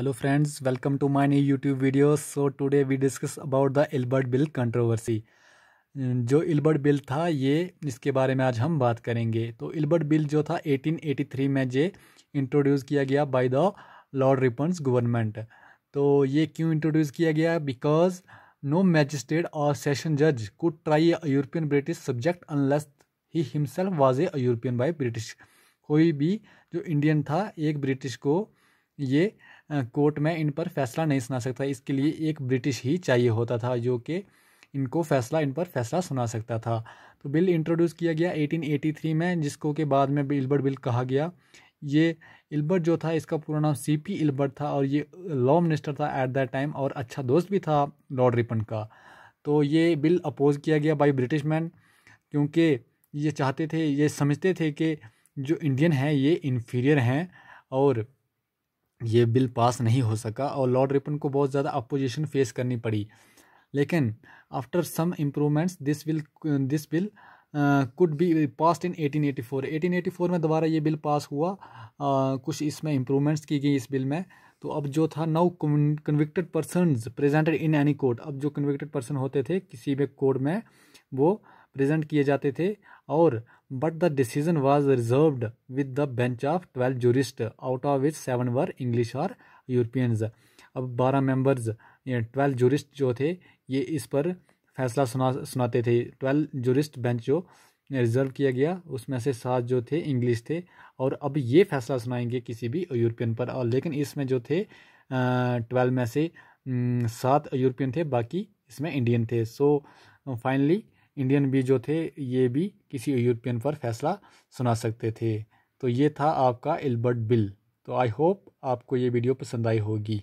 hello friends welcome to my new YouTube video so today we discuss about the Ilbert bill controversy जो Ilbert bill था ये इसके बारे में आज हम बात करेंगे तो इलबर्ट बिल जो था 1883 में जे इंट्रोड्यूस किया गया by the Lord Ripon's government तो ये क्यों इंट्रोड्यूस किया गया बिकॉज नो मैजिस्ट्रेट और सेशन जज could try a European British subject unless he himself was a European by British कोई भी जो इंडियन था एक ब्रिटिश को ये कोर्ट में इन पर फैसला नहीं सुना सकता इसके लिए एक ब्रिटिश ही चाहिए होता था जो कि इनको फैसला इन पर फैसला सुना सकता था तो बिल इंट्रोड्यूस किया गया 1883 में जिसको के बाद में इल्बर्ट बिल कहा गया ये इल्बर्ट जो था इसका पूरा नाम सी पी इल्बर्ट था और ये लॉ मिनिस्टर था एट दैट टाइम और अच्छा दोस्त भी था लॉर्ड रिपन का तो ये बिल अपोज किया गया बाई ब्रिटिश मैन क्योंकि ये चाहते थे ये समझते थे कि जो इंडियन हैं ये इन्फीरियर हैं और ये बिल पास नहीं हो सका और लॉर्ड रिपन को बहुत ज़्यादा अपोजिशन फेस करनी पड़ी लेकिन after some improvements this bill this bill could be pass in 1884 1884 में दोबारा ये बिल पास हुआ uh, कुछ इसमें इम्प्रूवमेंट्स की गई इस बिल में तो अब जो था now convicted person presented in any court अब जो कन्विक्टेड पर्सन होते थे किसी भी कोर्ट में वो uh, प्रेजेंट किए जाते थे और but the decision was reserved with the bench of twelve jurist out of which seven were English और यूरोपियंस अब बारह मेंबर्स ट्वेल्व जूरिस्ट जो थे ये इस पर फैसला सुना सुनाते थे ट्वेल्व जूरिस्ट बेंच जो रिजर्व किया गया उसमें से सात जो थे इंग्लिश थे और अब ये फैसला सुनाएंगे किसी भी यूरोपियन पर और लेकिन इसमें जो थे ट्वेल्व में से सात यूरोपियन थे बाकी इसमें इंडियन थे सो फाइनली इंडियन भी जो थे ये भी किसी यूरोपियन पर फैसला सुना सकते थे तो ये था आपका एल्बर्ट बिल तो आई होप आपको ये वीडियो पसंद आई होगी